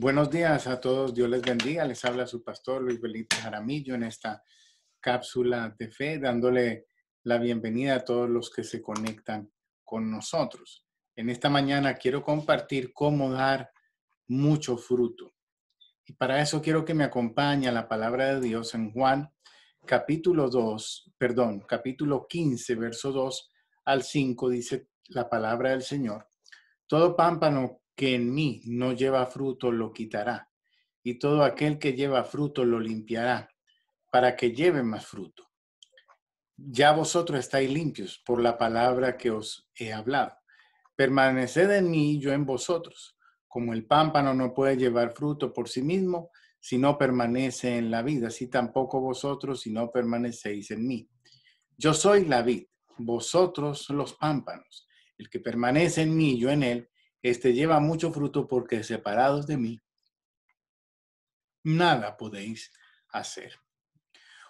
Buenos días a todos, Dios les bendiga. Les habla su pastor Luis Felipe Jaramillo en esta cápsula de fe, dándole la bienvenida a todos los que se conectan con nosotros. En esta mañana quiero compartir cómo dar mucho fruto. Y para eso quiero que me acompañe a la palabra de Dios en Juan capítulo 2, perdón, capítulo 15, verso 2 al 5, dice la palabra del Señor. Todo pámpano que en mí no lleva fruto lo quitará, y todo aquel que lleva fruto lo limpiará, para que lleve más fruto. Ya vosotros estáis limpios por la palabra que os he hablado. Permaneced en mí y yo en vosotros. Como el pámpano no puede llevar fruto por sí mismo si no permanece en la vida, así tampoco vosotros si no permanecéis en mí. Yo soy la vid, vosotros los pámpanos. El que permanece en mí y yo en él, este lleva mucho fruto porque separados de mí, nada podéis hacer.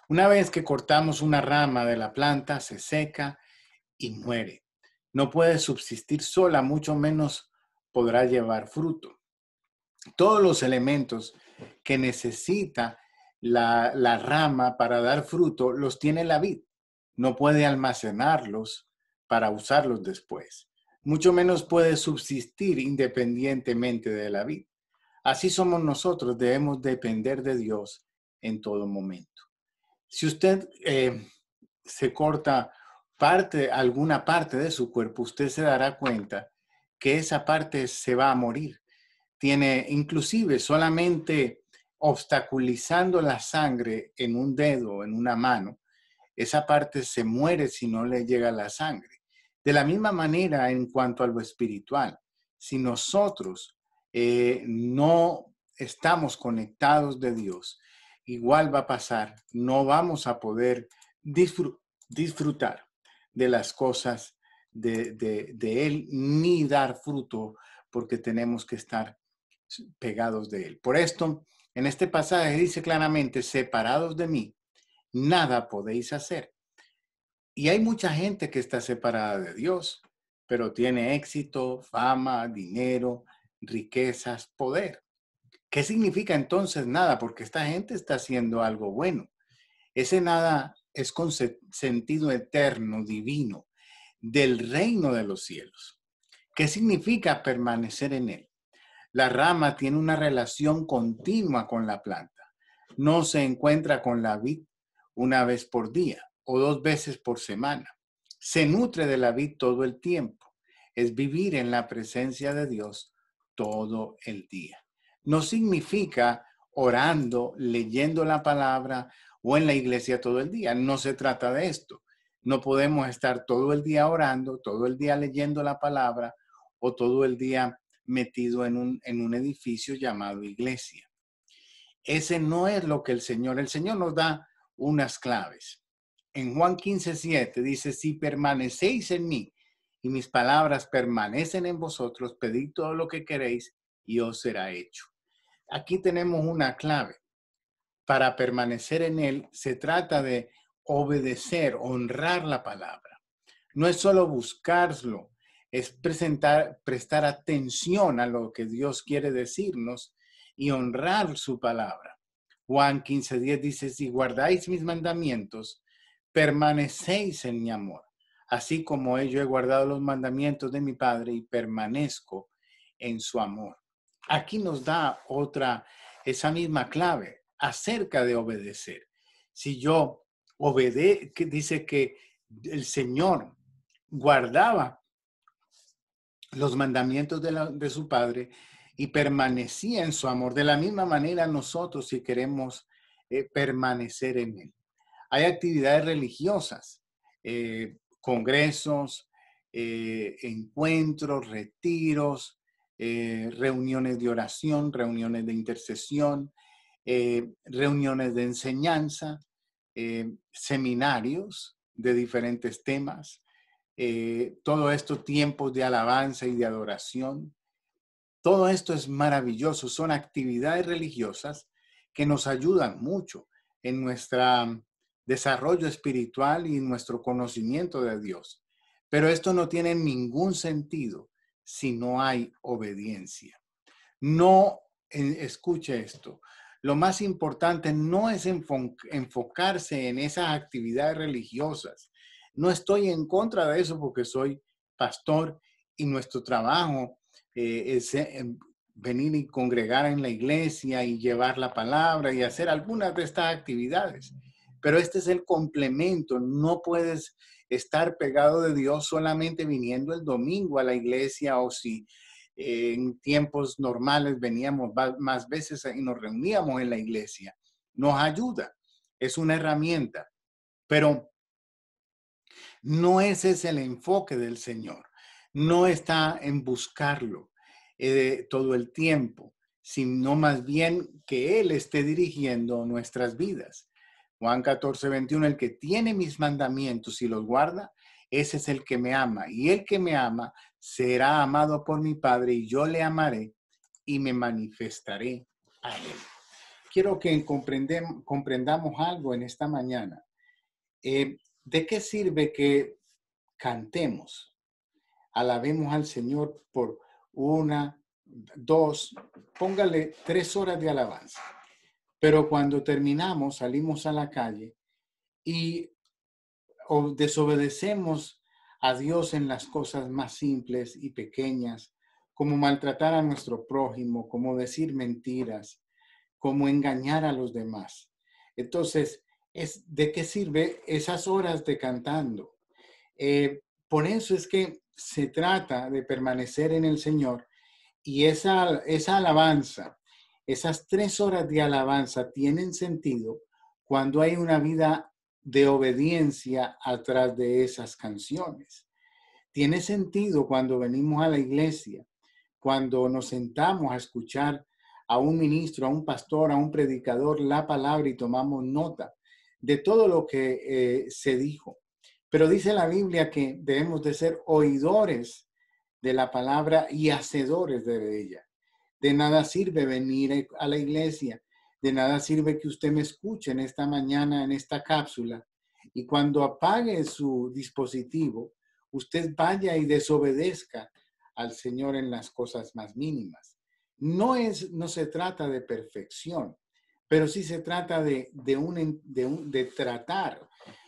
Una vez que cortamos una rama de la planta, se seca y muere. No puede subsistir sola, mucho menos podrá llevar fruto. Todos los elementos que necesita la, la rama para dar fruto los tiene la vid. No puede almacenarlos para usarlos después mucho menos puede subsistir independientemente de la vida. Así somos nosotros, debemos depender de Dios en todo momento. Si usted eh, se corta parte, alguna parte de su cuerpo, usted se dará cuenta que esa parte se va a morir. Tiene inclusive solamente obstaculizando la sangre en un dedo, en una mano, esa parte se muere si no le llega la sangre. De la misma manera en cuanto a lo espiritual, si nosotros eh, no estamos conectados de Dios, igual va a pasar, no vamos a poder disfrutar de las cosas de Él ni dar fruto porque tenemos que estar pegados de Él. Por esto, en este pasaje dice claramente, separados de mí, nada podéis hacer. Y hay mucha gente que está separada de Dios, pero tiene éxito, fama, dinero, riquezas, poder. ¿Qué significa entonces nada? Porque esta gente está haciendo algo bueno. Ese nada es con sentido eterno, divino, del reino de los cielos. ¿Qué significa permanecer en él? La rama tiene una relación continua con la planta. No se encuentra con la vid una vez por día o dos veces por semana. Se nutre de la vida todo el tiempo. Es vivir en la presencia de Dios todo el día. No significa orando, leyendo la palabra o en la iglesia todo el día. No se trata de esto. No podemos estar todo el día orando, todo el día leyendo la palabra o todo el día metido en un, en un edificio llamado iglesia. Ese no es lo que el Señor, el Señor nos da unas claves en Juan 15.7 dice, si permanecéis en mí y mis palabras permanecen en vosotros, pedid todo lo que queréis y os será hecho. Aquí tenemos una clave. Para permanecer en Él se trata de obedecer, honrar la palabra. No es solo buscarlo, es presentar, prestar atención a lo que Dios quiere decirnos y honrar su palabra. Juan 15:10 dice, si guardáis mis mandamientos, permanecéis en mi amor, así como yo he guardado los mandamientos de mi Padre y permanezco en su amor. Aquí nos da otra, esa misma clave acerca de obedecer. Si yo que dice que el Señor guardaba los mandamientos de, su Padre y permanecía en su amor. De la misma manera nosotros si queremos eh, permanecer en Él hay actividades religiosas, eh, congresos, eh, encuentros, retiros, eh, reuniones de oración, reuniones de intercesión, reuniones de enseñanza, seminarios de diferentes temas, todo esto tiempos de alabanza y de adoración. Todo esto es maravilloso, son actividades religiosas que nos ayudan mucho en nuestra desarrollo espiritual y nuestro conocimiento de Dios. Pero esto no tiene ningún sentido si no hay obediencia. No, escuche esto, lo más importante no es enfocarse en esas actividades religiosas. No estoy en contra de eso porque soy pastor y nuestro trabajo eh, es eh, venir y congregar en la iglesia y llevar la palabra y hacer algunas de estas actividades. Pero este es el complemento, no puedes estar pegado de Dios solamente viniendo el domingo a la iglesia o si eh, en tiempos normales veníamos más veces y nos reuníamos en la iglesia. Nos ayuda, es una herramienta, pero no ese es el enfoque del Señor. No está en buscarlo eh, todo el tiempo, sino más bien que Él esté dirigiendo nuestras vidas. Juan 14, 21, el que tiene mis mandamientos y los guarda, ese es el que me ama. Y el que me ama será amado por mi Padre y yo le amaré y me manifestaré a él. Quiero que comprendamos algo en esta mañana. Eh, ¿De qué sirve que cantemos? Alabemos al Señor por una, dos, póngale tres horas de alabanza pero cuando terminamos, salimos a la calle y desobedecemos a Dios en las cosas más simples y pequeñas, como maltratar a nuestro prójimo, como decir mentiras, como engañar a los demás. Entonces, es, ¿de qué sirve esas horas de cantando? Eh, por eso es que se trata de permanecer en el Señor y esa, esa alabanza esas tres horas de alabanza tienen sentido cuando hay una vida de obediencia atrás de esas canciones. Tiene sentido cuando venimos a la iglesia, cuando nos sentamos a escuchar a un ministro, a un pastor, a un predicador la palabra y tomamos nota de todo lo que eh, se dijo. Pero dice la Biblia que debemos de ser oidores de la palabra y hacedores de ella. De nada sirve venir a la iglesia, de nada sirve que usted me escuche en esta mañana, en esta cápsula, y cuando apague su dispositivo, usted vaya y desobedezca al Señor en las cosas más mínimas. No, es, no se trata de perfección, pero sí se trata de, de, de tratar.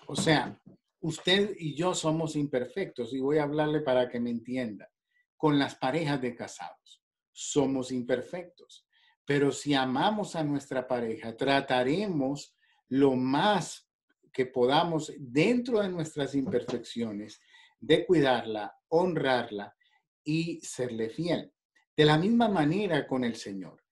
O sea, usted y yo somos imperfectos y voy a hablarle para que me entienda con las parejas de casados somos imperfectos. Pero si amamos a nuestra pareja, trataremos lo más que podamos dentro de nuestras imperfecciones de cuidarla, honrarla y serle fiel. De la misma manera con el Señor.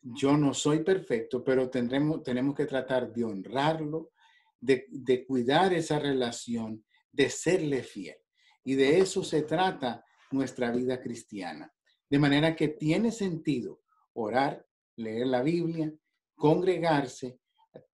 Yo no soy perfecto, pero tenemos que tratar de honrarlo, de, de cuidar esa relación, de serle fiel. Y de eso se trata nuestra vida cristiana. De manera que tiene sentido orar, leer la Biblia, congregarse.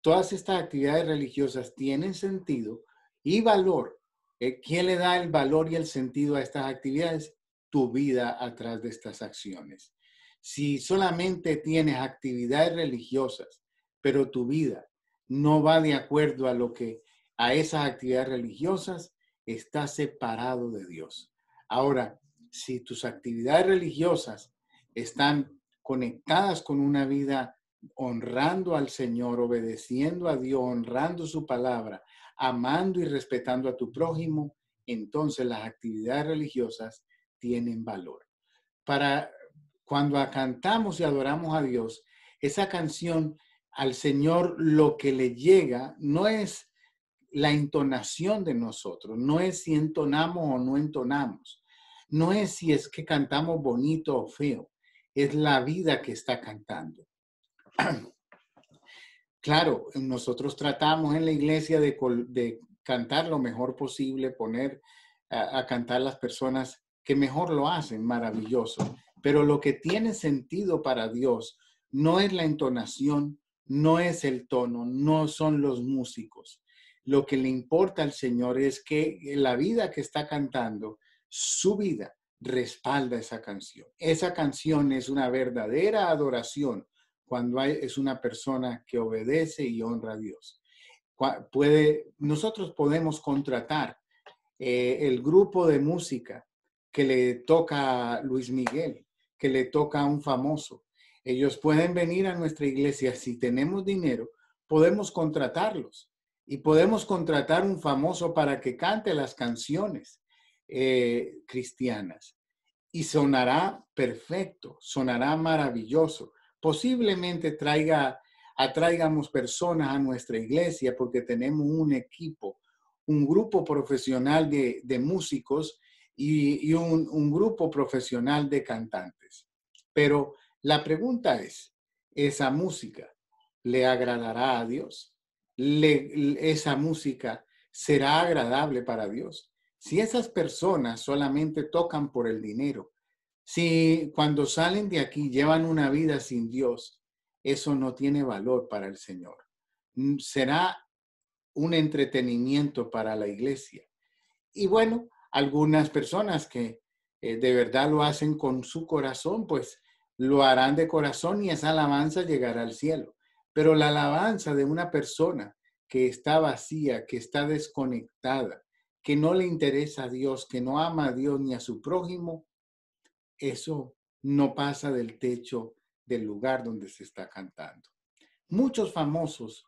Todas estas actividades religiosas tienen sentido y valor. Eh, ¿Quién le da el valor y el sentido a estas actividades? Tu vida atrás de estas acciones. Si solamente tienes actividades religiosas, pero tu vida no va de acuerdo a lo que a esas actividades religiosas, estás separado de Dios. Ahora, si tus actividades religiosas están conectadas con una vida honrando al Señor, obedeciendo a Dios, honrando su palabra, amando y respetando a tu prójimo, entonces las actividades religiosas tienen valor. Para cuando cantamos y adoramos a Dios, esa canción al Señor lo que le llega no es la entonación de nosotros, no es si entonamos o no entonamos no es si es que cantamos bonito o feo, es la vida que está cantando. Claro, nosotros tratamos en la iglesia de, cantar lo mejor posible, poner a, a cantar las personas que mejor lo hacen, maravilloso. Pero lo que tiene sentido para Dios no es la entonación, no es el tono, no son los músicos. Lo que le importa al Señor es que la vida que está cantando su vida respalda esa canción. Esa canción es una verdadera adoración cuando hay, es una persona que obedece y honra a Dios. Puede, nosotros podemos contratar eh, el grupo de música que le toca a Luis Miguel, que le toca a un famoso. Ellos pueden venir a nuestra iglesia si tenemos dinero, podemos contratarlos y podemos contratar un famoso para que cante las canciones eh, cristianas. Y sonará perfecto, sonará maravilloso. Posiblemente traiga, atraigamos personas a nuestra iglesia porque tenemos un equipo, un grupo profesional de, músicos y, un, grupo profesional de cantantes. Pero la pregunta es, ¿esa música le agradará a Dios? esa música será agradable para Dios. Si esas personas solamente tocan por el dinero, si cuando salen de aquí llevan una vida sin Dios, eso no tiene valor para el Señor. Mm, será un entretenimiento para la iglesia. Y bueno, algunas personas que eh, de verdad lo hacen con su corazón, pues lo harán de corazón y esa alabanza llegará al cielo. Pero la alabanza de una persona que está vacía, que está desconectada, que no le interesa a Dios, que no ama a Dios ni a su prójimo, eso no pasa del techo del lugar donde se está cantando. Muchos famosos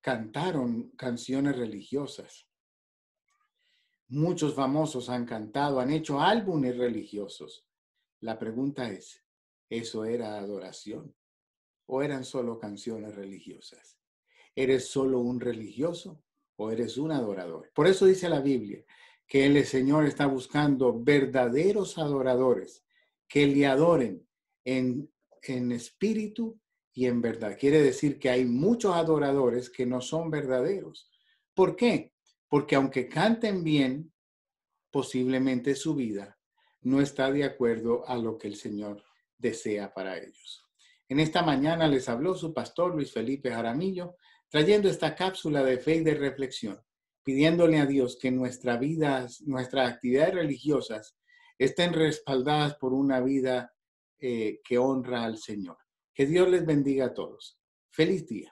cantaron canciones religiosas. Muchos famosos han cantado, han hecho álbumes religiosos. La pregunta es, ¿eso era adoración o eran solo canciones religiosas? ¿Eres solo un religioso o eres un adorador. Por eso dice la Biblia que el Señor está buscando verdaderos adoradores que le adoren en, espíritu y en verdad. Quiere decir que hay muchos adoradores que no son verdaderos. ¿Por qué? Porque aunque canten bien, posiblemente su vida no está de acuerdo a lo que el Señor desea para ellos. En esta mañana les habló su pastor Luis Felipe Jaramillo trayendo esta cápsula de fe y de reflexión, pidiéndole a Dios que nuestras vida, nuestras actividades religiosas estén respaldadas por una vida eh, que honra al Señor. Que Dios les bendiga a todos. Feliz día.